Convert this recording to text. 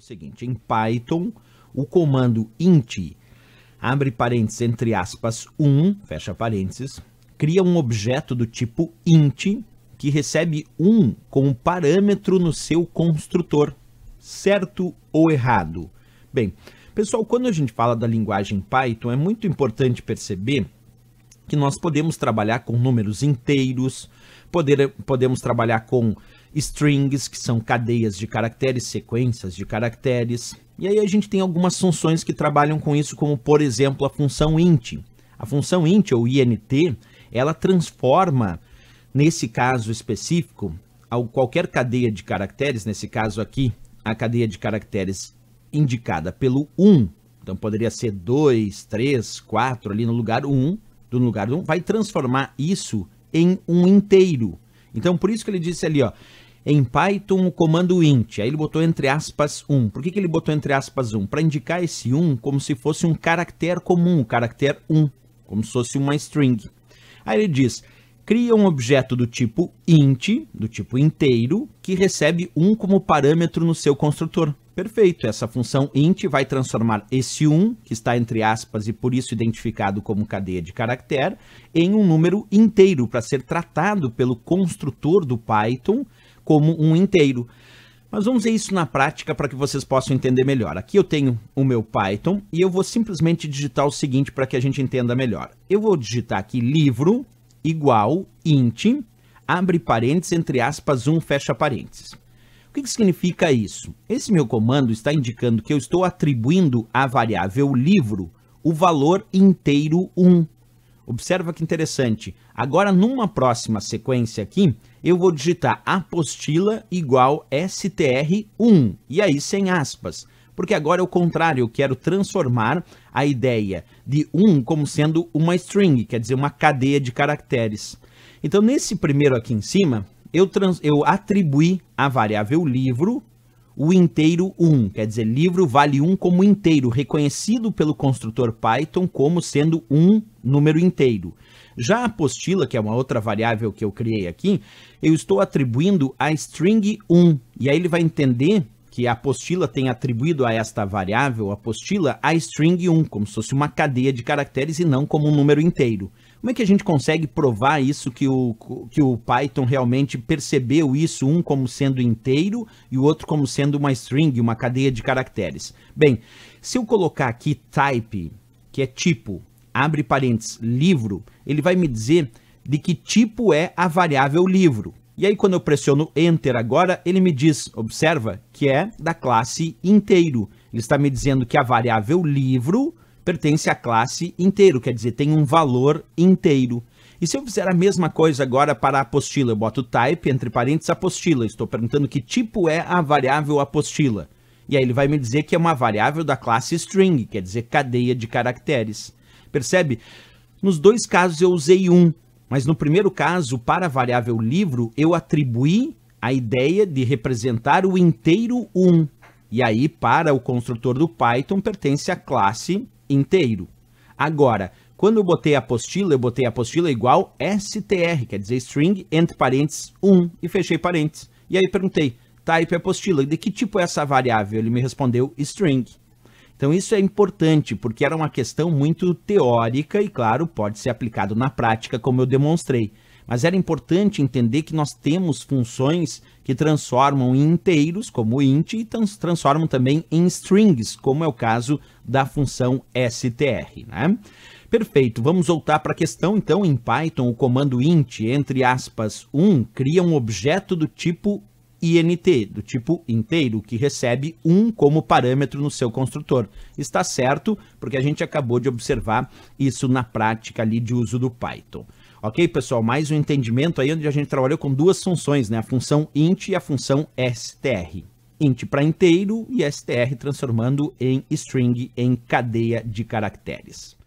o seguinte, em Python, o comando int, abre parênteses, entre aspas, 1, fecha parênteses, cria um objeto do tipo int, que recebe 1 como parâmetro no seu construtor, certo ou errado? Bem, pessoal, quando a gente fala da linguagem Python, é muito importante perceber que nós podemos trabalhar com números inteiros, poder, podemos trabalhar com strings, que são cadeias de caracteres, sequências de caracteres. E aí a gente tem algumas funções que trabalham com isso, como por exemplo a função int. A função int ou int, ela transforma, nesse caso específico, qualquer cadeia de caracteres, nesse caso aqui, a cadeia de caracteres indicada pelo 1, então poderia ser 2, 3, 4 ali no lugar 1, do lugar 1, vai transformar isso em um inteiro. Então, por isso que ele disse ali, ó, em Python o comando int, aí ele botou entre aspas 1. Por que, que ele botou entre aspas 1? Para indicar esse 1 como se fosse um caractere comum, o caractere 1, como se fosse uma string. Aí ele diz, cria um objeto do tipo int, do tipo inteiro, que recebe 1 como parâmetro no seu construtor. Perfeito. Essa função int vai transformar esse 1, que está entre aspas e por isso identificado como cadeia de caractere, em um número inteiro para ser tratado pelo construtor do Python como um inteiro. Mas vamos ver isso na prática para que vocês possam entender melhor. Aqui eu tenho o meu Python e eu vou simplesmente digitar o seguinte para que a gente entenda melhor. Eu vou digitar aqui livro igual int, abre parênteses, entre aspas, 1, fecha parênteses. O que, que significa isso? Esse meu comando está indicando que eu estou atribuindo à variável livro o valor inteiro 1. Observa que interessante. Agora, numa próxima sequência aqui, eu vou digitar apostila igual str1, e aí sem aspas. Porque agora é o contrário, eu quero transformar a ideia de 1 como sendo uma string, quer dizer, uma cadeia de caracteres. Então, nesse primeiro aqui em cima, eu, trans, eu atribuí à variável livro o inteiro 1, quer dizer, livro vale 1 como inteiro, reconhecido pelo construtor Python como sendo um número inteiro. Já a apostila, que é uma outra variável que eu criei aqui, eu estou atribuindo a string 1, e aí ele vai entender que a apostila tem atribuído a esta variável, a apostila, a string 1, como se fosse uma cadeia de caracteres e não como um número inteiro. Como é que a gente consegue provar isso, que o, que o Python realmente percebeu isso, um como sendo inteiro e o outro como sendo uma string, uma cadeia de caracteres? Bem, se eu colocar aqui type, que é tipo, abre parênteses, livro, ele vai me dizer de que tipo é a variável livro. E aí quando eu pressiono Enter agora, ele me diz, observa, que é da classe inteiro. Ele está me dizendo que a variável livro pertence à classe inteiro, quer dizer, tem um valor inteiro. E se eu fizer a mesma coisa agora para a apostila, eu boto type, entre parênteses, apostila. Estou perguntando que tipo é a variável apostila. E aí ele vai me dizer que é uma variável da classe string, quer dizer cadeia de caracteres. Percebe? Nos dois casos eu usei um, mas no primeiro caso, para a variável livro, eu atribuí a ideia de representar o inteiro 1. E aí, para o construtor do Python, pertence à classe inteiro. Agora, quando eu botei a apostila, eu botei a apostila igual str, quer dizer string entre parênteses 1 e fechei parênteses. E aí perguntei, type apostila, de que tipo é essa variável? Ele me respondeu string. Então isso é importante, porque era uma questão muito teórica e, claro, pode ser aplicado na prática, como eu demonstrei. Mas era importante entender que nós temos funções que transformam em inteiros, como int, e transformam também em strings, como é o caso da função str. Né? Perfeito, vamos voltar para a questão. Então, em Python, o comando int, entre aspas, 1, cria um objeto do tipo INT, do tipo inteiro, que recebe 1 como parâmetro no seu construtor. Está certo, porque a gente acabou de observar isso na prática ali de uso do Python. Ok, pessoal? Mais um entendimento aí onde a gente trabalhou com duas funções, né? A função int e a função str. int para inteiro e str transformando em string, em cadeia de caracteres.